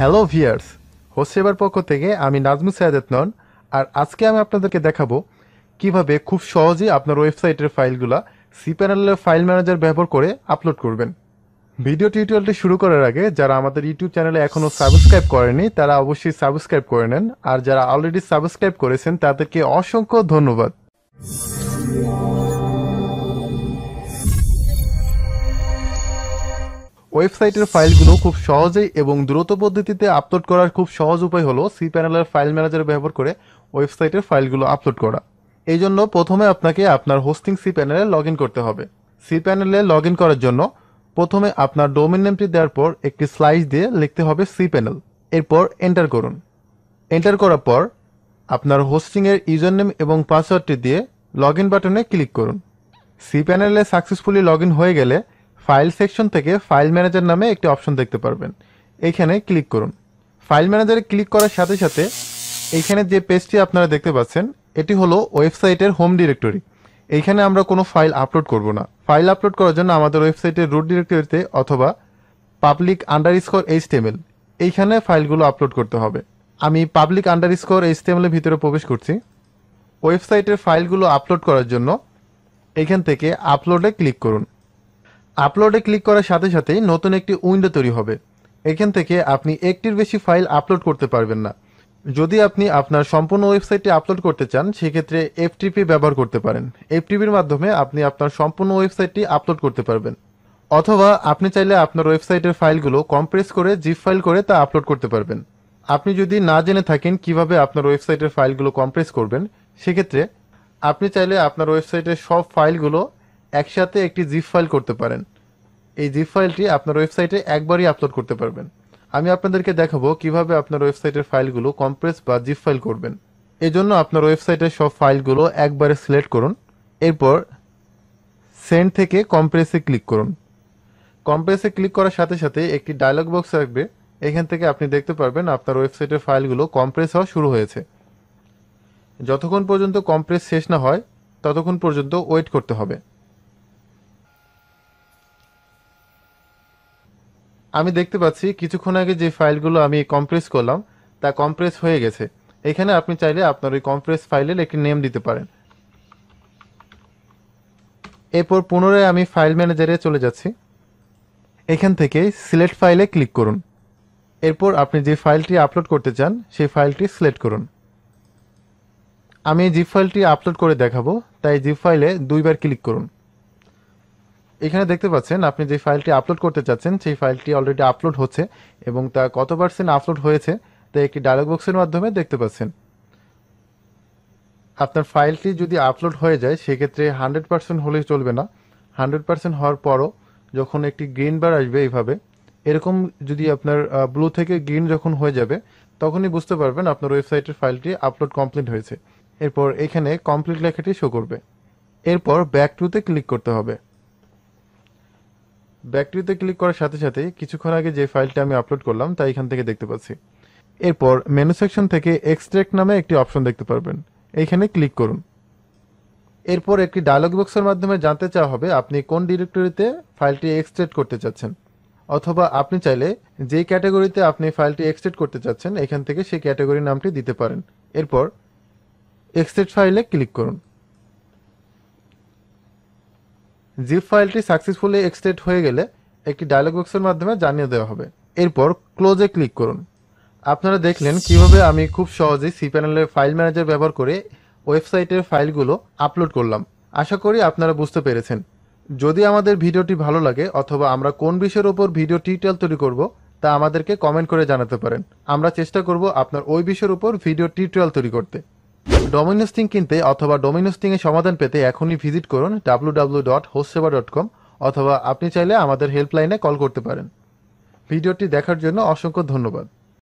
hello viewers host সেবার পক্ষ থেকে আমি নাজমুল সায়াদত নন আর আজকে আমি আপনাদেরকে দেখাবো কিভাবে খুব সহজেই আপনার ওয়েবসাইটের ফাইলগুলা প্যানেলের ফাইল ম্যানেজার ব্যবহার করে আপলোড করবেন ভিডিও টিউটোরিয়ালটি শুরু করার আগে যারা আমাদের ইউটিউব চ্যানেলে এখনও সাবস্ক্রাইব করেনি তারা অবশ্যই সাবস্ক্রাইব করে নেন আর যারা অলরেডি সাবস্ক্রাইব করেছেন তাদেরকে অসংখ্য ধন্যবাদ ওয়েবসাইটের ফাইলগুলো খুব সহজেই এবং দ্রুত পদ্ধতিতে আপলোড করার খুব সহজ উপায় হলো সি প্যানেলের ফাইল ম্যানেজার ব্যবহার করে ওয়েবসাইটের ফাইলগুলো আপলোড করা এই জন্য প্রথমে আপনাকে আপনার হোস্টিং সি প্যানেলে লগ করতে হবে সি প্যানেলে লগ করার জন্য প্রথমে আপনার ডোমেন নেমটি দেওয়ার পর একটি স্লাইস দিয়ে লিখতে হবে সি প্যানেল এরপর এন্টার করুন এন্টার করার পর আপনার হোস্টিংয়ের ইউজার নেম এবং পাসওয়ার্ডটি দিয়ে লগ বাটনে ক্লিক করুন সি প্যানেলে সাকসেসফুলি লগ হয়ে গেলে ফাইল সেকশন থেকে ফাইল ম্যানেজার নামে একটি অপশন দেখতে পারবেন এখানে ক্লিক করুন ফাইল ম্যানেজারে ক্লিক করার সাথে সাথে এইখানে যে পেজটি আপনারা দেখতে পাচ্ছেন এটি হলো ওয়েবসাইটের হোম ডিরেক্টরি এইখানে আমরা কোনো ফাইল আপলোড করব না ফাইল আপলোড করার জন্য আমাদের ওয়েবসাইটের রুট ডিরেক্টরিতে অথবা পাবলিক আন্ডার স্কোর এইচটিএমএল এইখানে ফাইলগুলো আপলোড করতে হবে আমি পাবলিক আন্ডার স্কোর এইচটিএমএলের ভিতরে প্রবেশ করছি ওয়েবসাইটের ফাইলগুলো আপলোড করার জন্য এখান থেকে আপলোডে ক্লিক করুন আপলোডে ক্লিক করার সাথে সাথেই নতুন একটি উইন্ডো তৈরি হবে এখান থেকে আপনি একটির বেশি ফাইল আপলোড করতে পারবেন না যদি আপনি আপনার সম্পূর্ণ ওয়েবসাইটটি আপলোড করতে চান সেক্ষেত্রে এফটিপি ব্যবহার করতে পারেন এফটিপির মাধ্যমে আপনি আপনার সম্পূর্ণ ওয়েবসাইটটি আপলোড করতে পারবেন অথবা আপনি চাইলে আপনার ওয়েবসাইটের ফাইলগুলো কম্প্রেস করে জিপ ফাইল করে তা আপলোড করতে পারবেন আপনি যদি না জেনে থাকেন কিভাবে আপনার ওয়েবসাইটের ফাইলগুলো কম্প্রেস করবেন সেক্ষেত্রে আপনি চাইলে আপনার ওয়েবসাইটের সব ফাইলগুলো একসাথে একটি জিপ ফাইল করতে পারেন এই জিপ ফাইলটি আপনার ওয়েবসাইটে একবারই আপলোড করতে পারবেন আমি আপনাদেরকে দেখাবো কিভাবে আপনার ওয়েবসাইটের ফাইলগুলো কম্প্রেস বা জিপ ফাইল করবেন এজন্য আপনার ওয়েবসাইটের সব ফাইলগুলো একবারে সিলেক্ট করুন এরপর সেন্ড থেকে কম্প্রেসে ক্লিক করুন কম্প্রেসে ক্লিক করার সাথে সাথে একটি ডায়লগ বক্স থাকবে এখান থেকে আপনি দেখতে পারবেন আপনার ওয়েবসাইটের ফাইলগুলো কম্প্রেস হওয়া শুরু হয়েছে যতক্ষণ পর্যন্ত কম্প্রেস শেষ না হয় ততক্ষণ পর্যন্ত ওয়েট করতে হবে আমি দেখতে পাচ্ছি কিছুক্ষণ আগে যে ফাইলগুলো আমি কম্প্রেস করলাম তা কম্প্রেস হয়ে গেছে এখানে আপনি চাইলে আপনার ওই কম্প্রেস ফাইলের একটি নেম দিতে পারেন এরপর পুনরায় আমি ফাইল ম্যানেজারে চলে যাচ্ছি এখান থেকে সিলেক্ট ফাইলে ক্লিক করুন এরপর আপনি যে ফাইলটি আপলোড করতে চান সেই ফাইলটি সিলেক্ট করুন আমি জিপ ফাইলটি আপলোড করে দেখাবো তাই জিপ ফাইলে দুইবার ক্লিক করুন এখানে দেখতে পাচ্ছেন আপনি যে ফাইলটি আপলোড করতে চাচ্ছেন সেই ফাইলটি অলরেডি আপলোড হচ্ছে এবং তা কত পার্সেন্ট আপলোড হয়েছে তা একটি ডায়লগ বক্সের মাধ্যমে দেখতে পাচ্ছেন আপনার ফাইলটি যদি আপলোড হয়ে যায় সেক্ষেত্রে হান্ড্রেড পার্সেন্ট হলেই চলবে না হান্ড্রেড পার্সেন্ট হওয়ার পরও যখন একটি গ্রিন বার আসবে এইভাবে এরকম যদি আপনার ব্লু থেকে গ্রিন যখন হয়ে যাবে তখনই বুঝতে পারবেন আপনার ওয়েবসাইটের ফাইলটি আপলোড কমপ্লিট হয়েছে এরপর এখানে কমপ্লিট লেখাটি শো করবে এরপর ব্যাক টুতে ক্লিক করতে হবে ব্যাকটিতে ক্লিক করার সাথে সাথে কিছুক্ষণ আগে যে ফাইলটা আমি আপলোড করলাম তা এখান থেকে দেখতে পাচ্ছি এরপর মেনু সেকশন থেকে এক্সট্রাক্ট নামে একটি অপশন দেখতে পারবেন এইখানে ক্লিক করুন এরপর একটি ডায়লগ বক্সের মাধ্যমে জানতে চাওয়া হবে আপনি কোন ডিরেক্টরিতে ফাইলটি এক্সট্রেট করতে চাচ্ছেন অথবা আপনি চাইলে যে ক্যাটাগরিতে আপনি ফাইলটি এক্সট্রেট করতে চাচ্ছেন এখান থেকে সেই ক্যাটাগরি নামটি দিতে পারেন এরপর এক্সট্রেট ফাইলে ক্লিক করুন জিপ ফাইলটি সাকসেসফুলি এক্সটেড হয়ে গেলে একটি ডায়লগ বক্সের মাধ্যমে জানিয়ে দেওয়া হবে এরপর ক্লোজে ক্লিক করুন আপনারা দেখলেন কিভাবে আমি খুব সহজেই সিপ্যানেলের ফাইল ম্যানেজার ব্যবহার করে ওয়েবসাইটের ফাইলগুলো আপলোড করলাম আশা করি আপনারা বুঝতে পেরেছেন যদি আমাদের ভিডিওটি ভালো লাগে অথবা আমরা কোন বিষয়ের ওপর ভিডিও টিউটোরিয়াল তৈরি করব তা আমাদেরকে কমেন্ট করে জানাতে পারেন আমরা চেষ্টা করব আপনার ওই বিষয়ের উপর ভিডিও টিউটোরিয়াল তৈরি করতে ডোমিনোস থিং কিনতে অথবা ডোমিনোস থিং এর সমাধান পেতে এখনই ভিজিট করুন www.hostseva.com ডট ডট কম অথবা আপনি চাইলে আমাদের হেল্পলাইনে কল করতে পারেন ভিডিওটি দেখার জন্য অসংখ্য ধন্যবাদ